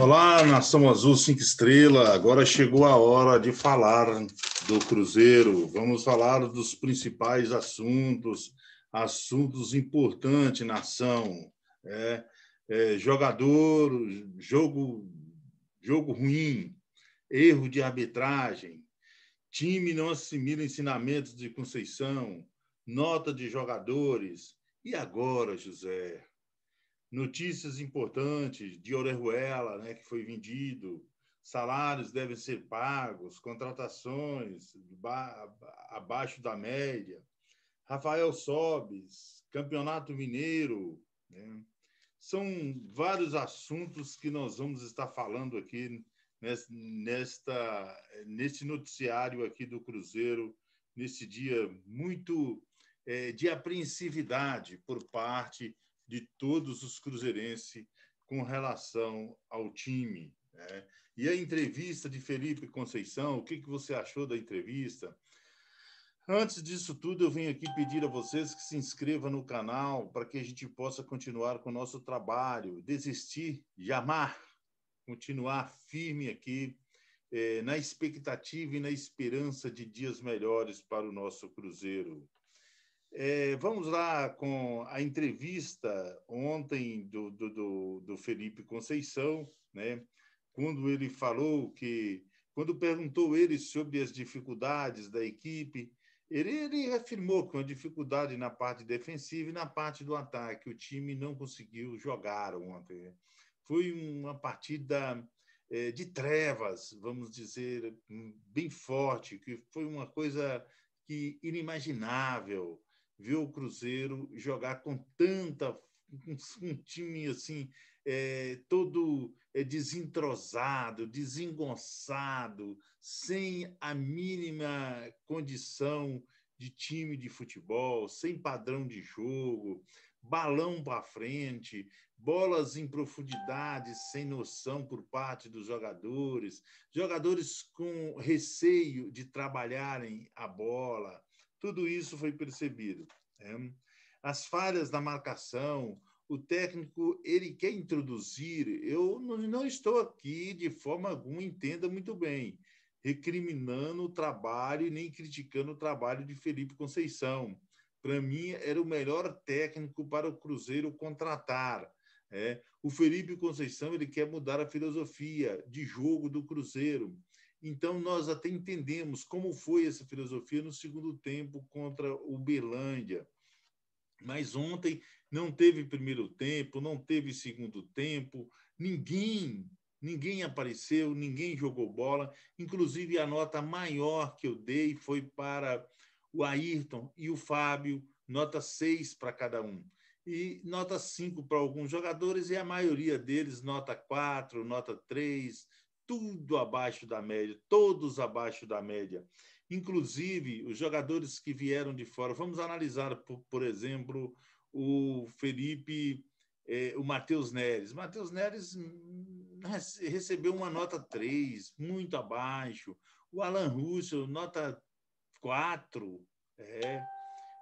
Olá, Nação Azul 5 Estrela. Agora chegou a hora de falar do Cruzeiro. Vamos falar dos principais assuntos, assuntos importantes, nação. É, é, jogador, jogo, jogo ruim, erro de arbitragem, time não assimila ensinamentos de Conceição, nota de jogadores. E agora, José? Notícias importantes de Orejuela, né, que foi vendido, salários devem ser pagos, contratações abaixo da média. Rafael Sobes, Campeonato Mineiro. Né? São vários assuntos que nós vamos estar falando aqui nesta, neste noticiário aqui do Cruzeiro, nesse dia muito é, de apreensividade por parte de todos os cruzeirenses com relação ao time. Né? E a entrevista de Felipe Conceição, o que, que você achou da entrevista? Antes disso tudo, eu venho aqui pedir a vocês que se inscrevam no canal para que a gente possa continuar com o nosso trabalho. Desistir, jamais continuar firme aqui eh, na expectativa e na esperança de dias melhores para o nosso Cruzeiro. Eh, vamos lá com a entrevista ontem do, do, do Felipe Conceição, né? quando ele falou que, quando perguntou ele sobre as dificuldades da equipe, ele, ele afirmou que uma dificuldade na parte defensiva e na parte do ataque. O time não conseguiu jogar ontem. Né? Foi uma partida é, de trevas, vamos dizer, hum, bem forte, que foi uma coisa que inimaginável ver o Cruzeiro jogar com tanta um time assim é, todo é, desentrosado, desengonçado, sem a mínima condição de time de futebol, sem padrão de jogo, balão para frente, bolas em profundidade sem noção por parte dos jogadores, jogadores com receio de trabalharem a bola. Tudo isso foi percebido. Né? As falhas na marcação, o técnico ele quer introduzir. Eu não estou aqui de forma alguma, entenda muito bem, recriminando o trabalho e nem criticando o trabalho de Felipe Conceição para mim, era o melhor técnico para o Cruzeiro contratar. É. O Felipe Conceição ele quer mudar a filosofia de jogo do Cruzeiro. Então, nós até entendemos como foi essa filosofia no segundo tempo contra o Berlândia. Mas ontem não teve primeiro tempo, não teve segundo tempo, ninguém, ninguém apareceu, ninguém jogou bola. Inclusive, a nota maior que eu dei foi para o Ayrton e o Fábio, nota 6 para cada um. E nota 5 para alguns jogadores, e a maioria deles nota 4, nota 3, tudo abaixo da média, todos abaixo da média. Inclusive, os jogadores que vieram de fora. Vamos analisar, por, por exemplo, o Felipe, eh, o Matheus Neres. Matheus Neres recebeu uma nota 3, muito abaixo. O Alan Russo, nota quatro. É.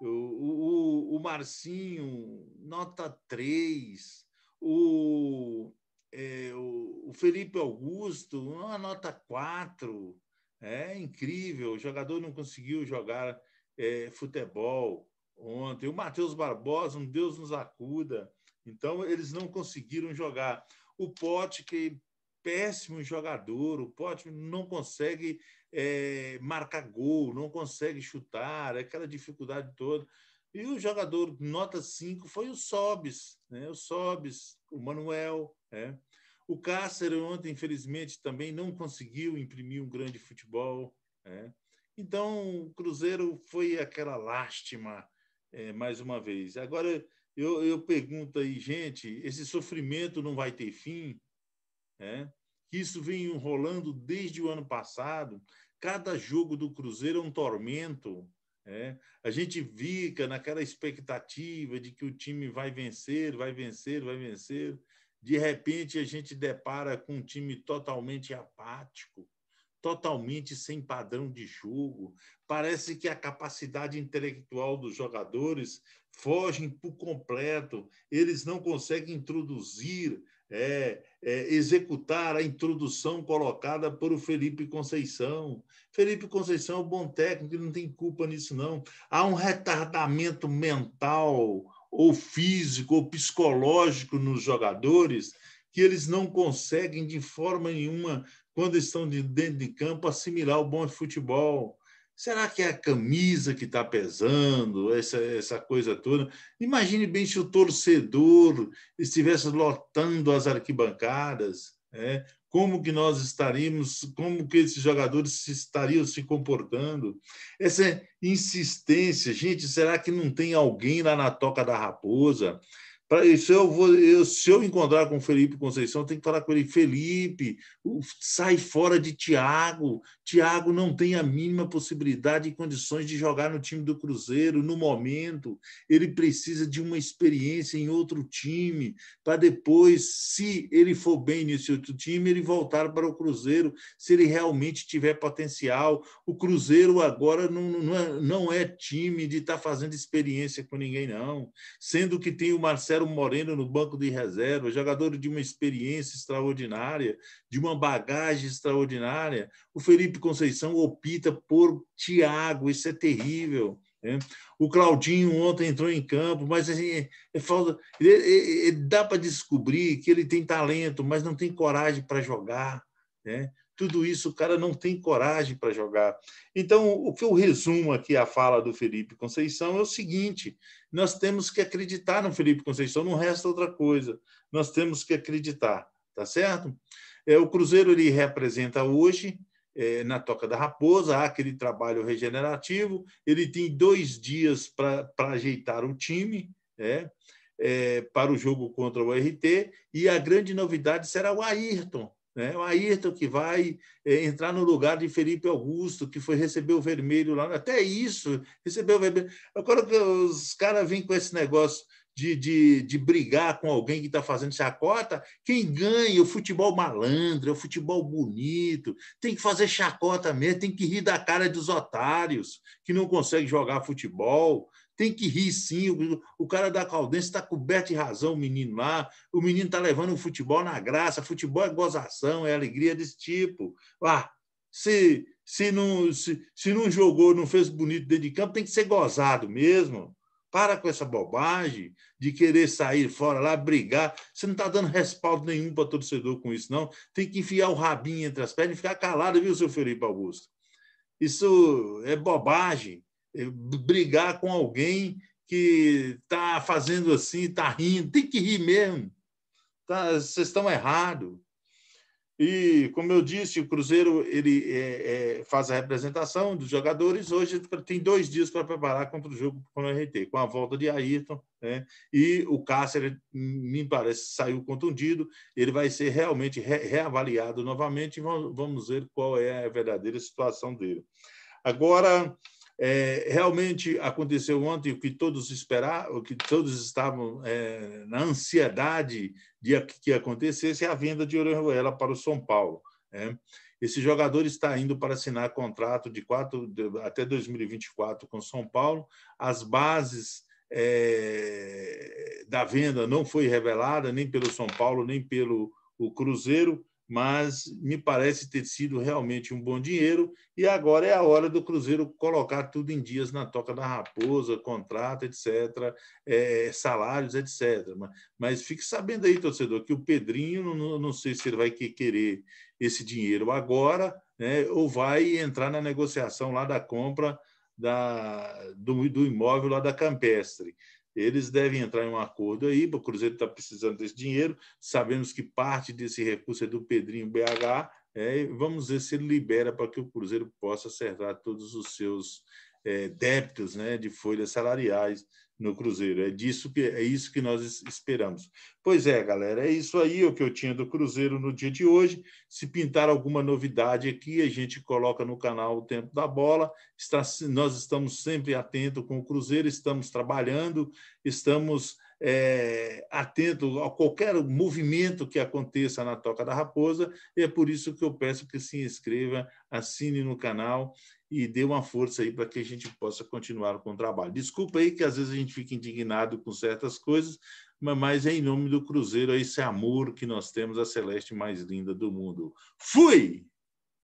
O, o, o Marcinho, nota três. O, é, o, o Felipe Augusto, uma nota quatro. É incrível, o jogador não conseguiu jogar é, futebol ontem. O Matheus Barbosa, um Deus nos acuda. Então, eles não conseguiram jogar. O Pote, que péssimo jogador, o Pote não consegue é, marcar gol, não consegue chutar, aquela dificuldade toda. E o jogador nota 5 foi o Sobis, né? o Sobis, o Manuel. Né? O Cássaro ontem, infelizmente, também não conseguiu imprimir um grande futebol. Né? Então, o Cruzeiro foi aquela lástima, é, mais uma vez. Agora, eu, eu pergunto aí, gente, esse sofrimento não vai ter fim? É? que isso vem enrolando desde o ano passado. Cada jogo do Cruzeiro é um tormento. É. A gente fica naquela expectativa de que o time vai vencer, vai vencer, vai vencer. De repente, a gente depara com um time totalmente apático, totalmente sem padrão de jogo. Parece que a capacidade intelectual dos jogadores fogem por completo. Eles não conseguem introduzir é, é, executar a introdução colocada por o Felipe Conceição. Felipe Conceição é um bom técnico, ele não tem culpa nisso, não. Há um retardamento mental, ou físico, ou psicológico nos jogadores, que eles não conseguem, de forma nenhuma, quando estão de dentro de campo, assimilar o bom futebol. Será que é a camisa que está pesando, essa, essa coisa toda? Imagine bem se o torcedor estivesse lotando as arquibancadas, né? como que nós estaríamos, como que esses jogadores estariam se comportando. Essa insistência, gente, será que não tem alguém lá na toca da raposa? Pra, se, eu vou, eu, se eu encontrar com o Felipe Conceição, eu tenho que falar com ele, Felipe, sai fora de Thiago. Thiago não tem a mínima possibilidade e condições de jogar no time do Cruzeiro no momento. Ele precisa de uma experiência em outro time, para depois, se ele for bem nesse outro time, ele voltar para o Cruzeiro, se ele realmente tiver potencial. O Cruzeiro agora não, não, é, não é time de estar tá fazendo experiência com ninguém, não. Sendo que tem o Marcelo trouxeram o Moreno no banco de reserva, jogador de uma experiência extraordinária, de uma bagagem extraordinária. O Felipe Conceição opta por Thiago, isso é terrível. Né? O Claudinho ontem entrou em campo, mas assim, é, é falta. dá para descobrir que ele tem talento, mas não tem coragem para jogar. Né? tudo isso o cara não tem coragem para jogar. Então, o que eu resumo aqui a fala do Felipe Conceição é o seguinte: nós temos que acreditar no Felipe Conceição, não resta outra coisa. Nós temos que acreditar, tá certo? É, o Cruzeiro ele representa hoje é, na Toca da Raposa, aquele trabalho regenerativo. Ele tem dois dias para ajeitar o time, né? é, para o jogo contra o RT, e a grande novidade será o Ayrton, né? O Ayrton que vai é, entrar no lugar de Felipe Augusto, que foi receber o vermelho lá, até isso, recebeu o vermelho. Agora os caras vêm com esse negócio de, de, de brigar com alguém que está fazendo chacota, quem ganha o futebol malandro, é o futebol bonito, tem que fazer chacota mesmo, tem que rir da cara dos otários que não conseguem jogar futebol, tem que rir sim. O, o cara da Caldense está coberto de razão, o menino lá. O menino está levando o futebol na graça. Futebol é gozação, é alegria desse tipo. Ah, se, se, não, se, se não jogou, não fez bonito dentro de campo, tem que ser gozado mesmo. Para com essa bobagem de querer sair fora lá, brigar. Você não está dando respaldo nenhum para torcedor com isso, não. Tem que enfiar o rabinho entre as pernas e ficar calado, viu, seu Felipe Augusto? Isso é bobagem. Eh, brigar com alguém que está fazendo assim, está rindo, tem que rir mesmo. tá Vocês estão errados. E, como eu disse, o Cruzeiro ele é, é, faz a representação dos jogadores. Hoje tem dois dias para preparar contra o jogo com o RT, com a volta de Ayrton. Né? E o Cáceres, me parece, saiu contundido. Ele vai ser realmente re reavaliado novamente e vamos ver qual é a verdadeira situação dele. Agora, é, realmente aconteceu ontem o que todos esperavam, o que todos estavam é, na ansiedade de que acontecesse, é a venda de Orejuela para o São Paulo. Né? Esse jogador está indo para assinar contrato de quatro, de, até 2024 com São Paulo. As bases é, da venda não foi revelada nem pelo São Paulo nem pelo o Cruzeiro mas me parece ter sido realmente um bom dinheiro. E agora é a hora do Cruzeiro colocar tudo em dias na toca da raposa, contrato, etc., é, salários, etc. Mas, mas, fique sabendo aí, torcedor, que o Pedrinho, não, não sei se ele vai querer esse dinheiro agora, né, ou vai entrar na negociação lá da compra da, do, do imóvel lá da Campestre eles devem entrar em um acordo aí. O Cruzeiro está precisando desse dinheiro. Sabemos que parte desse recurso é do Pedrinho BH. É, né, vamos ver se ele libera para que o Cruzeiro possa acertar todos os seus é, débitos né, de folhas salariais no Cruzeiro. É disso que é isso que nós esperamos. Pois é, galera, é isso aí o que eu tinha do Cruzeiro no dia de hoje. Se pintar alguma novidade aqui, a gente coloca no canal o Tempo da Bola. Está, nós estamos sempre atentos com o Cruzeiro, estamos trabalhando, estamos é, atento a qualquer movimento que aconteça na Toca da Raposa. E é por isso que eu peço que se inscreva, assine no canal e dê uma força aí para que a gente possa continuar com o trabalho. Desculpa aí que às vezes a gente fica indignado com certas coisas, mas é em nome do Cruzeiro, é esse amor que nós temos, a Celeste mais linda do mundo. Fui!